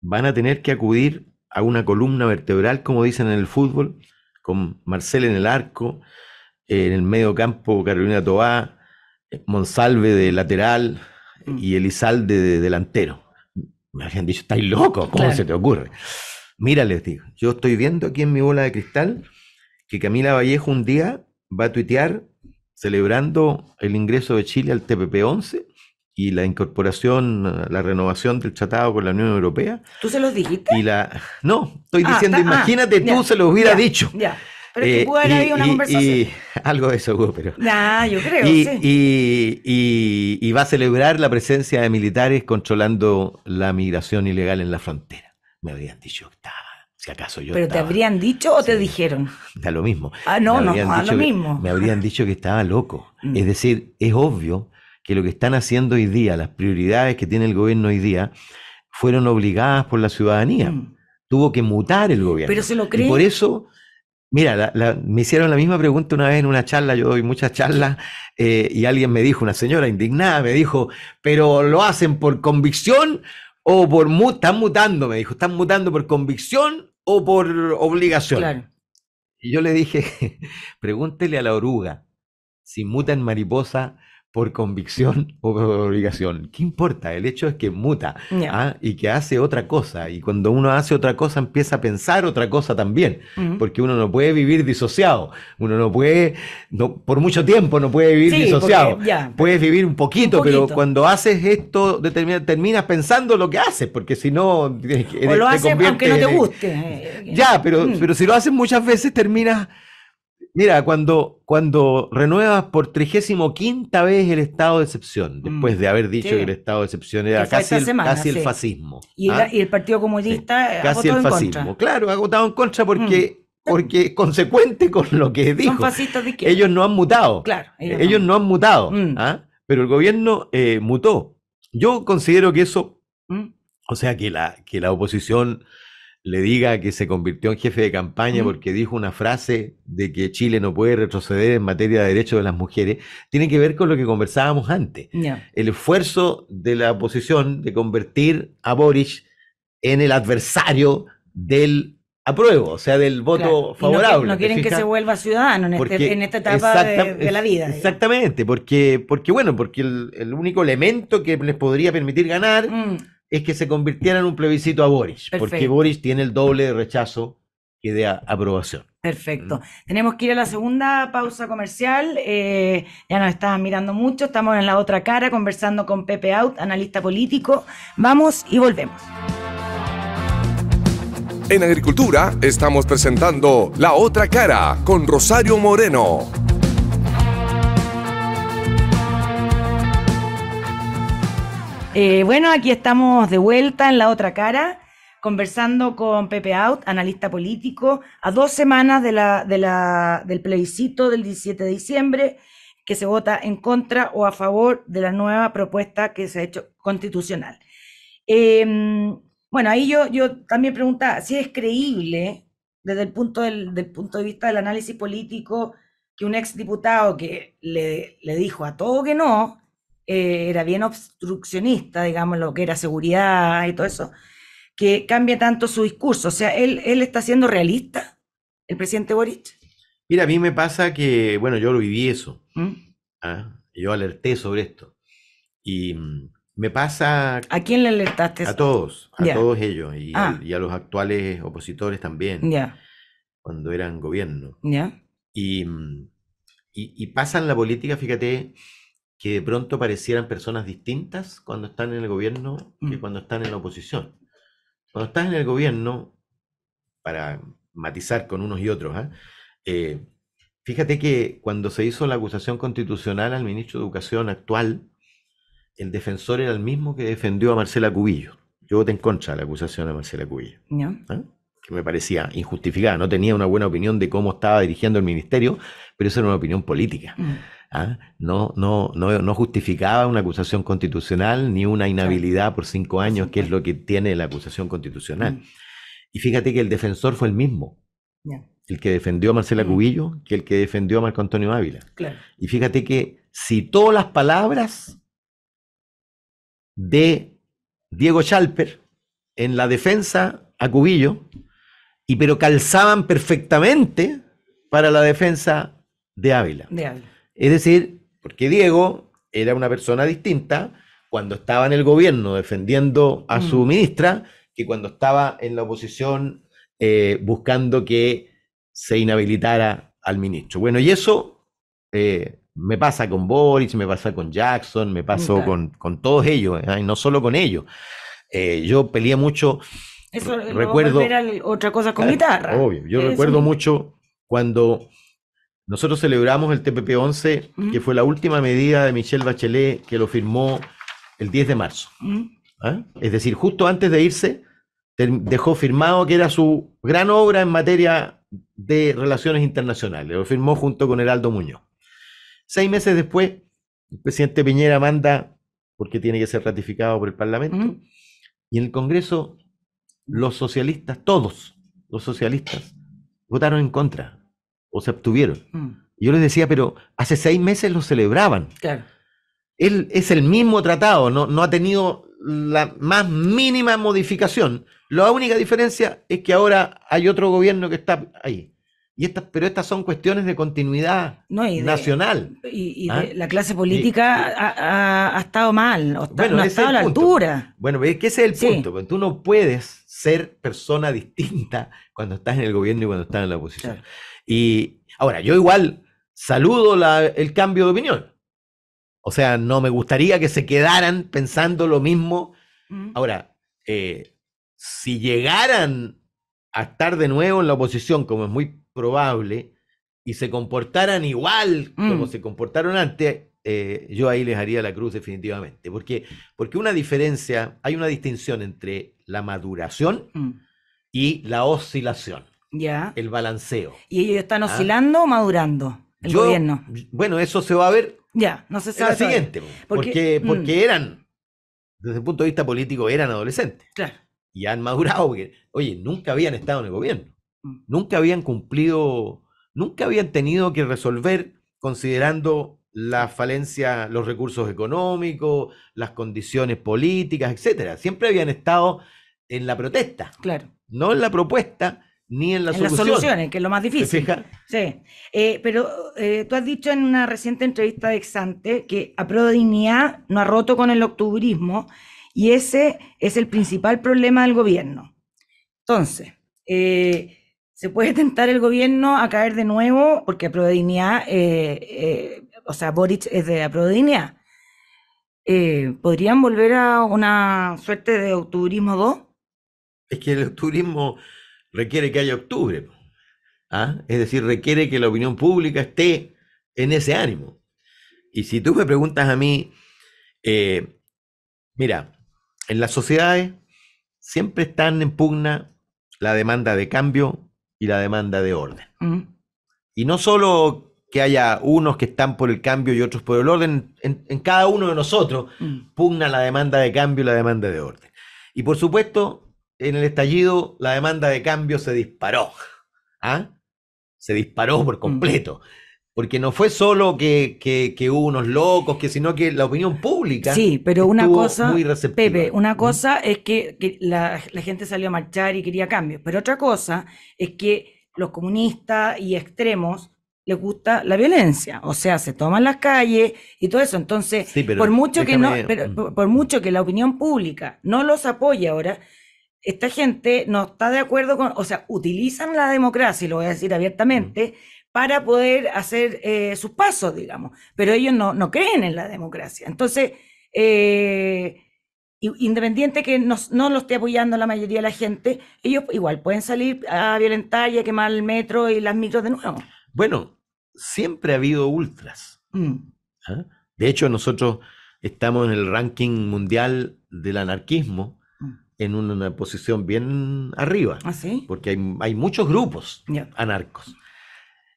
van a tener que acudir a una columna vertebral, como dicen en el fútbol, con Marcel en el arco, eh, en el medio campo Carolina Tobá, Monsalve de lateral mm. y Elizalde de delantero. Me habían dicho, estáis loco, ¿cómo se te ocurre? Mira, les digo, yo estoy viendo aquí en mi bola de cristal que Camila Vallejo un día va a tuitear celebrando el ingreso de Chile al TPP-11 y la incorporación, la renovación del tratado con la Unión Europea. ¿Tú se los dijiste? No, estoy ah, diciendo, ah, imagínate, tú se los hubiera dicho. Ya. Pero que eh, una conversación. algo de eso hubo, pero. Nah, yo creo. Y, va a celebrar la presencia de militares controlando la migración ilegal en la frontera. Me habrían dicho, está si acaso yo. ¿Pero te habrían dicho o te dijeron? Da lo mismo. Ah, no, no, a ah, lo mismo. me habrían dicho que estaba loco. Mm. Es decir, es obvio que lo que están haciendo hoy día, las prioridades que tiene el gobierno hoy día, fueron obligadas por la ciudadanía. Mm. Tuvo que mutar el gobierno. Pero se lo creen. por eso Mira, me hicieron la misma pregunta una vez en una charla, yo doy muchas charlas, eh, y alguien me dijo, una señora indignada, me dijo, pero lo hacen por convicción o por... Mu están mutando, me dijo, están mutando por convicción o por obligación. Y yo le dije, pregúntele a la oruga si muta en mariposa por convicción o por obligación. ¿Qué importa? El hecho es que muta ¿ah? y que hace otra cosa. Y cuando uno hace otra cosa empieza a pensar otra cosa también, porque uno no puede vivir disociado. Uno no puede, por mucho tiempo no puede vivir disociado. Puedes vivir un poquito, pero cuando haces esto terminas pensando lo que haces, porque si no... O lo haces aunque no te guste. Eh, ya, pero, mm. pero si lo haces muchas veces terminas Mira, cuando, cuando renuevas por trigésimo quinta vez el estado de excepción, mm. después de haber dicho que el estado de excepción era casi, el, fascismo. Y, el, ¿ah? Partido Comunista sí. casi el fascismo. Claro, ha votado en contra porque, mm. porque es consecuente con lo que dijo. Son Ellos no han mutado. Claro, ellos, no. han mutado. Mm. ¿ah? Pero el gobierno eh, mutó. Yo considero que eso, o sea, que la, que la oposición le diga que se convirtió en jefe de campaña porque dijo una frase de que Chile no puede retroceder en materia de derechos de las mujeres, tiene que ver con lo que conversábamos antes. El esfuerzo de la oposición de convertir a Boric en el adversario del apruebo, o sea, del voto favorable. No, quieren que se vuelva ciudadano en, este, esta etapa de, la vida. Exactamente, porque, porque bueno, porque el, único elemento que les podría permitir ganar... Mm es que se convirtiera en un plebiscito a Boris, porque Boris tiene el doble de rechazo que de aprobación. Perfecto. Tenemos que ir a la segunda pausa comercial. Eh, ya nos estás mirando mucho. Estamos en la otra cara conversando con Pepe Out, analista político. Vamos y volvemos. En Agricultura estamos presentando La Otra Cara con Rosario Moreno. Eh, bueno, aquí estamos de vuelta en la otra cara, conversando con Pepe Out, analista político, a dos semanas del plebiscito del 17 de diciembre, que se vota en contra o a favor de la nueva propuesta que se ha hecho constitucional. Em, bueno, ahí yo, yo también preguntaba si es creíble, desde el punto, del, punto de vista del análisis político, que un ex diputado que le, le dijo a todo que no, eh, era bien obstruccionista, digamos, lo que era seguridad y todo eso, que cambia tanto su discurso. O sea, él, él está siendo realista, el presidente Boric. Mira, a mí me pasa que, bueno, yo lo viví eso. ¿Mm? ¿ah? Yo alerté sobre esto. Y mm, me pasa... ¿A quién le alertaste? A todos, a todos ellos ah. y, a, los actuales opositores también, Ya. cuando eran gobierno. Ya. Y, mm, y, y pasa en la política, fíjate, que de pronto parecieran personas distintas cuando están en el gobierno y mm. cuando están en la oposición. Cuando estás en el gobierno, para matizar con unos y otros, ¿ah? eh, fíjate que cuando se hizo la acusación constitucional al ministro de Educación actual, el defensor era el mismo que defendió a Marcela Cubillo. Yo voté en contra de la acusación a Marcela Cubillo. ¿ah? que me parecía injustificada. No tenía una buena opinión de cómo estaba dirigiendo el ministerio, pero eso era una opinión política. Mm. ¿ah? No, no, no, justificaba una acusación constitucional ni una inhabilidad por cinco años, que es lo que tiene la acusación constitucional. Mm. Y fíjate que el defensor fue el mismo. El que defendió a Marcela mm. Cubillo que el que defendió a Marco Antonio Ávila. Y fíjate que citó las palabras de Diego Chalper en la defensa a Cubillo, y pero calzaban perfectamente para la defensa de Ávila. De Ávila. Es decir, porque Diego era una persona distinta cuando estaba en el gobierno defendiendo a su mm. ministra que cuando estaba en la oposición eh, buscando que se inhabilitara al ministro. Bueno, y eso eh, me pasa con Boris, me pasa con Jackson, me pasó con, todos ellos, ¿eh? y no solo con ellos. yo peleé mucho. recuerdo, otra cosa con guitarra. Obvio, yo recuerdo mucho cuando nosotros celebramos el TPP-11, que fue la última medida de Michelle Bachelet, que lo firmó el 10 de marzo. ¿Ah? Es decir, justo antes de irse, dejó firmado que era su gran obra en materia de relaciones internacionales. Lo firmó junto con Heraldo Muñoz. Seis meses después, el presidente Piñera manda, porque tiene que ser ratificado por el Parlamento, y en el Congreso los socialistas, todos los socialistas, votaron en contra o se obtuvieron mm. Yo les decía, pero hace seis meses lo celebraban. Claro. Él es el mismo tratado, no, no ha tenido la más mínima modificación. La única diferencia es que ahora hay otro gobierno que está ahí. Y estas, pero estas son cuestiones de continuidad nacional. Y, ¿Ah? la clase eh, política eh, ha, estado mal, no ha estado a la altura. Bueno, es que ese es el punto. Tú no puedes ser persona distinta cuando estás en el gobierno y cuando estás en la oposición. Y ahora, yo igual saludo el cambio de opinión. O sea, no me gustaría que se quedaran pensando lo mismo. Ahora, eh, si llegaran a estar de nuevo en la oposición, como es muy probable, y se comportaran igual como mm. se comportaron antes, eh, yo ahí les haría la cruz definitivamente. Porque, porque una diferencia, hay una distinción entre la maduración mm. y la oscilación. El balanceo. ¿Y ellos están ¿Ah? oscilando o madurando? El gobierno. Bueno, eso se va a ver. Ya, no se si En siguiente. Porque, mm. porque, eran, desde el punto de vista político, eran adolescentes. Claro. Y han madurado. Porque, oye, nunca habían estado en el gobierno. Mm. Nunca habían cumplido. Nunca habían tenido que resolver considerando la falencia los recursos económicos, las condiciones políticas, etcétera. Siempre habían estado en la protesta. Claro. No en la propuesta ni en las soluciones, que es lo más difícil. Sí. Eh, pero eh, tú has dicho en una reciente entrevista de Exante que a no ha roto con el octubrismo y ese es el principal problema del gobierno. Entonces, eh, se puede tentar el gobierno a caer de nuevo porque a o sea, Boric es de a ¿Podrían volver a una suerte de octubrismo 2? Es que el octubrismo requiere que haya octubre. ¿Ah? Es decir, requiere que la opinión pública esté en ese ánimo. Y si tú me preguntas a mí, eh, mira, en las sociedades siempre están en pugna la demanda de cambio y la demanda de orden. Mm. Y no solo que haya unos que están por el cambio y otros por el orden, en, cada uno de nosotros mm. pugna la demanda de cambio y la demanda de orden. Y por supuesto, en el estallido la demanda de cambio se disparó. ¿ah? Se disparó por mm. completo. Porque no fue solo que, hubo unos locos, sino que la opinión pública. Sí, pero una cosa, muy Pepe, una cosa es que, la, gente salió a marchar y quería cambio, pero otra cosa es que los comunistas y extremos les gusta la violencia, o sea, se toman las calles y todo eso. Entonces, por mucho que no, mm. por mucho que la opinión pública no los apoye ahora, esta gente no está de acuerdo con, o sea, utilizan la democracia, lo voy a decir abiertamente, mm. para poder hacer eh, sus pasos, digamos, pero ellos no, no creen en la democracia. Entonces, eh, independiente que no, lo esté apoyando la mayoría de la gente, ellos igual pueden salir a violentar y a quemar el metro y las micros de nuevo. Bueno, siempre ha habido ultras. Mm. ¿Ah? De hecho, nosotros estamos en el ranking mundial del anarquismo en una posición bien arriba, ¿Ah, porque hay, muchos grupos anarcos.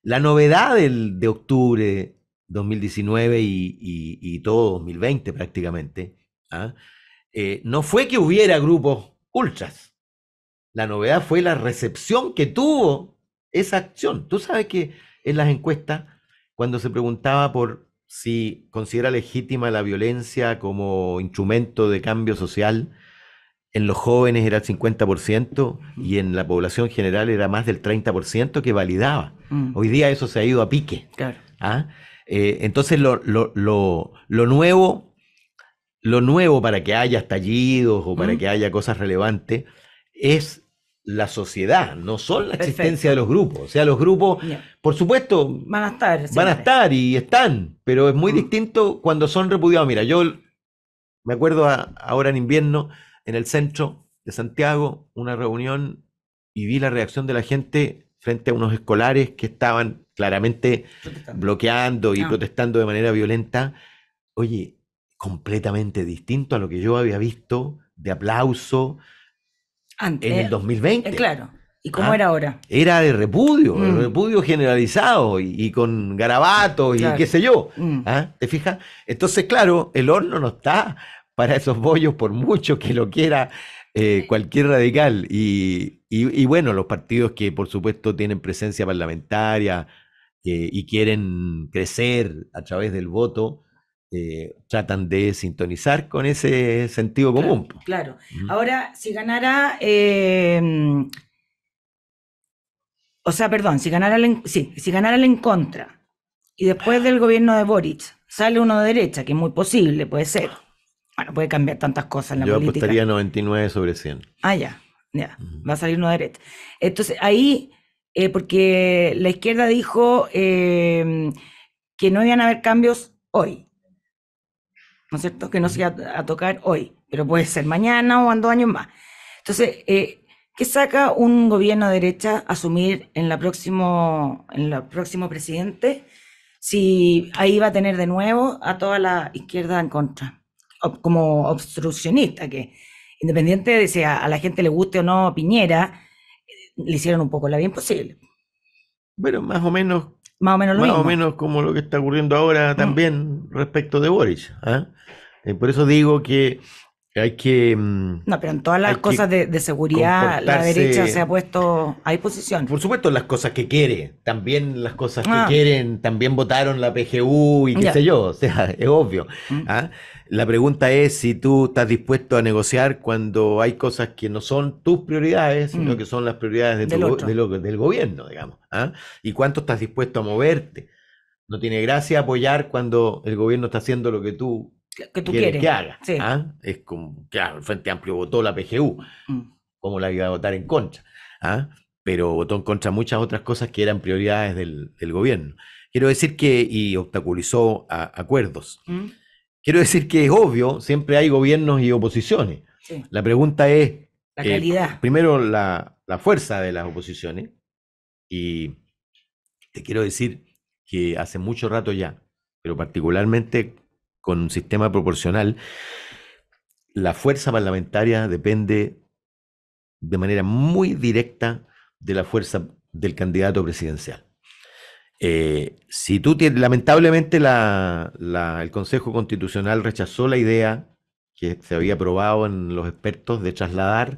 La novedad de octubre 2019 y, todo 2020 prácticamente, ¿ah? eh, no fue que hubiera grupos ultras. La novedad fue la recepción que tuvo esa acción. Tú sabes que en las encuestas, cuando se preguntaba por si considera legítima la violencia como instrumento de cambio social, en los jóvenes era el 50% y en la población general era más del 30% que validaba. Mm. Hoy día eso se ha ido a pique. ¿Ah? Eh, entonces lo, lo, nuevo, lo nuevo para que haya estallidos o para mm. que haya cosas relevantes es la sociedad, no son la existencia de los grupos. O sea, los grupos, por supuesto, van a estar. Van a estar y están, pero es muy mm. distinto cuando son repudiados. Mira, yo me acuerdo ahora en invierno, en el centro de Santiago una reunión y vi la reacción de la gente frente a unos escolares que estaban claramente bloqueando y ah. protestando de manera violenta. Oye, completamente distinto a lo que yo había visto de aplauso Antes, en el 2020. Eh, claro. ¿Y cómo ¿Ah? era ahora? Era de repudio, mm. repudio generalizado y, con garabatos y qué sé yo. Mm. ¿Ah? ¿Te fijas? Entonces, claro, el horno no está para esos bollos, por mucho que lo quiera eh, cualquier radical. Y, bueno, los partidos que por supuesto tienen presencia parlamentaria eh, y quieren crecer a través del voto, eh, tratan de sintonizar con ese sentido común. Claro. Ahora, si ganara... Em, o sea, perdón, si ganara, si ganara el en contra y después ah. del gobierno de Boric sale uno de derecha, que es muy posible, puede ser bueno, puede cambiar tantas cosas en la Yo política. Yo apostaría 99 sobre 100. Ah, ya, ya. Va a salir una derecha. Entonces, ahí, eh, porque la izquierda dijo em, que no iban a haber cambios hoy. ¿No es cierto? Que no se iba a, tocar hoy, pero puede ser mañana o en dos años más. Entonces, eh, ¿qué saca un gobierno de derecha asumir en la próximo, en la próximo presidente si ahí va a tener de nuevo a toda la izquierda en contra? como obstruccionista, que independiente de si a, la gente le guste o no Piñera, eh, le hicieron un poco la bien posible. Bueno, más o menos. Más o menos Más o menos como lo que está ocurriendo ahora mm. también respecto de Boris. ¿ah? Eh, por eso digo que hay que. Mm, no, pero en todas las cosas de, seguridad, la derecha se ha puesto. Hay disposición. Por supuesto, las cosas que quiere. También las cosas que ah. quieren. También votaron la PGU y qué sé yo. O sea, es obvio. Mm. ¿ah? La pregunta es si tú estás dispuesto a negociar cuando hay cosas que no son tus prioridades, sino mm. que son las prioridades del, gobierno, digamos. ¿ah? Y cuánto estás dispuesto a moverte. No tiene gracia apoyar cuando el gobierno está haciendo lo que tú que tú quieres. Que haga. ¿ah? Es como, claro, el Frente Amplio votó la PGU, mm. como la iba a votar en contra. ¿Ah? Pero votó en contra muchas otras cosas que eran prioridades del, gobierno. Quiero decir que, y obstaculizó acuerdos. Mm. Quiero decir que es obvio, siempre hay gobiernos y oposiciones. La pregunta es. La eh, calidad. primero, la, la fuerza de las oposiciones. Y te quiero decir que hace mucho rato ya, pero particularmente con un sistema proporcional, la fuerza parlamentaria depende de manera muy directa de la fuerza del candidato presidencial. Eh, si tú lamentablemente el Consejo Constitucional rechazó la idea que se había aprobado en los expertos de trasladar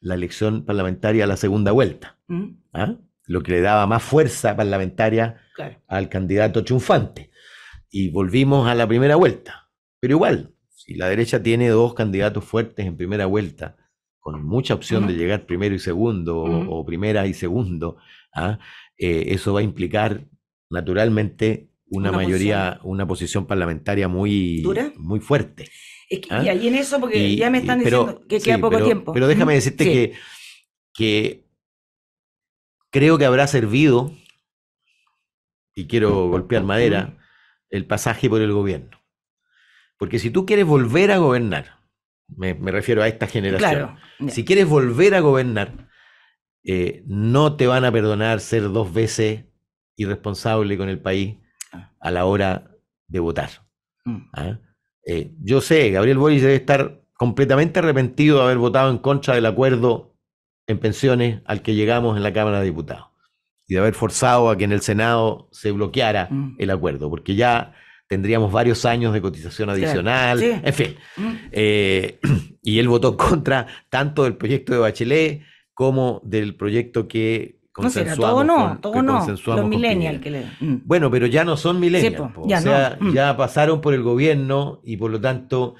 la elección parlamentaria a la segunda vuelta, mm. ¿ah? lo que le daba más fuerza parlamentaria al candidato triunfante y volvimos a la primera vuelta. Pero igual, si la derecha tiene dos candidatos fuertes en primera vuelta, con mucha opción de llegar primero y segundo, o, primera y segundo, ¿ah? eh, eso va a implicar naturalmente una, mayoría, una posición parlamentaria muy, muy fuerte. ¿ah? Y ahí en eso, porque ya me están diciendo que queda poco tiempo. Pero déjame decirte que creo que habrá servido, y quiero golpear madera, el pasaje por el gobierno. Porque si tú quieres volver a gobernar, me, refiero a esta generación, si quieres volver a gobernar, eh, no te van a perdonar ser dos veces irresponsable con el país ah. a la hora de votar. Mm. ¿Ah? Eh, yo sé, Gabriel Boric debe estar completamente arrepentido de haber votado en contra del acuerdo en pensiones al que llegamos en la Cámara de Diputados y de haber forzado a que en el Senado se bloqueara mm. el acuerdo, porque ya tendríamos varios años de cotización adicional, en fin. Mm. Eh, y él votó contra tanto del proyecto de Bachelet como del proyecto que consensuamos. todo no, mm. Bueno, pero ya no son millennials, ya pasaron por el gobierno y por lo tanto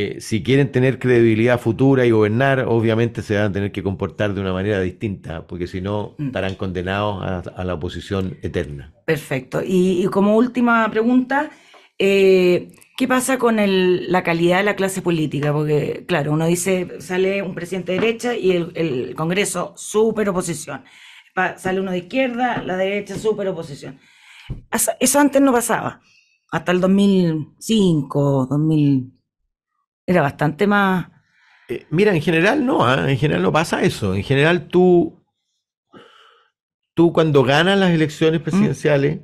eh, si quieren tener credibilidad futura y gobernar, obviamente se van a tener que comportar de una manera distinta, porque si no mm. estarán condenados a, la oposición eterna. Perfecto. Y, como última pregunta, eh, ¿qué pasa con la calidad de la clase política? Porque, claro, uno dice, sale un presidente de derecha y el, Congreso, súper oposición. sale uno de izquierda, la derecha, súper oposición. Eso antes no pasaba. Hasta el 2005, 2000 era bastante más... Eh, mira, en general no, ¿ah? en general no pasa eso. En general tú, tú cuando ganas las elecciones mm. presidenciales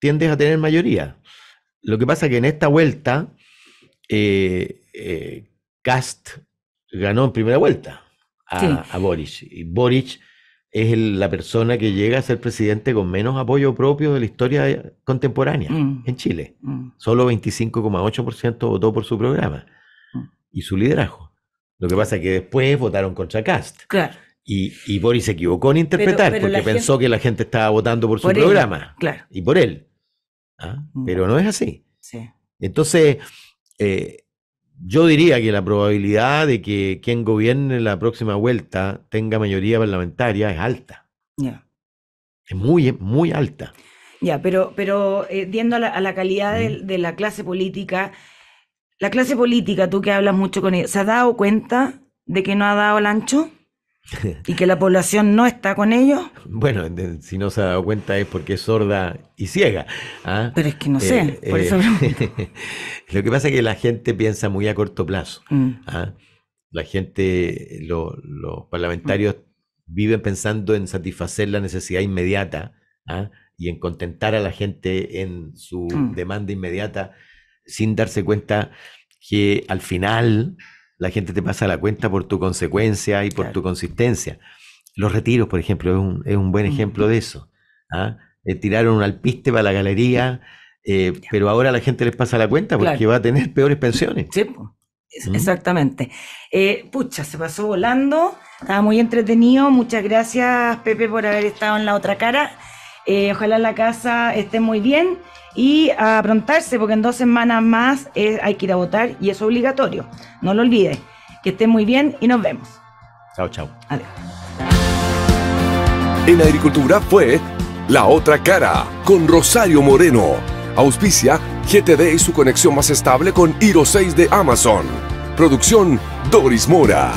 tiendes a tener mayoría. Lo que pasa es que en esta vuelta, Cast eh, eh, ganó en primera vuelta a, Boric. Y Boric es la persona que llega a ser presidente con menos apoyo propio de la historia contemporánea mm. en Chile. Mm. Solo 25,8% votó por su programa y su liderazgo. Lo que pasa es que después votaron contra Cast. Claro. Y, y, Boris se equivocó en interpretar porque pensó que la gente estaba votando por su programa. claro. Y por él. ¿ah? Mm. Pero no es así. Sí. Entonces, eh, yo diría que la probabilidad de que quien gobierne la próxima vuelta tenga mayoría parlamentaria es alta. Es muy, muy alta. Ya, pero, pero eh, viendo a la, calidad de, la clase política la clase política, tú que hablas mucho con ellos, ¿se ha dado cuenta de que no ha dado el ancho? ¿Y que la población no está con ellos? Bueno, si no se ha dado cuenta es porque es sorda y ciega. ¿ah? Pero es que no sé, eh, por eh, eso Lo que pasa es que la gente piensa muy a corto plazo. Mm. ¿ah? La gente, los parlamentarios mm. viven pensando en satisfacer la necesidad inmediata ¿ah? y en contentar a la gente en su mm. demanda inmediata sin darse cuenta que al final la gente te pasa la cuenta por tu consecuencia y por tu consistencia. Los retiros, por ejemplo, es un, es un buen mm. ejemplo de eso. ¿ah? Eh, tiraron un alpiste para la galería, eh, pero ahora la gente les pasa la cuenta porque va a tener peores pensiones. Sí, ¿Mm? exactamente. Eh, pucha, se pasó volando, estaba muy entretenido. Muchas gracias, Pepe, por haber estado en la otra cara. Eh, ojalá la casa esté muy bien y aprontarse, porque en dos semanas más eh, hay que ir a votar y es obligatorio. No lo olvide. Que esté muy bien y nos vemos. Chao, chao. Adiós. En agricultura fue La Otra Cara con Rosario Moreno. Auspicia GTD y su conexión más estable con Iro 6 de Amazon. Producción Doris Mora.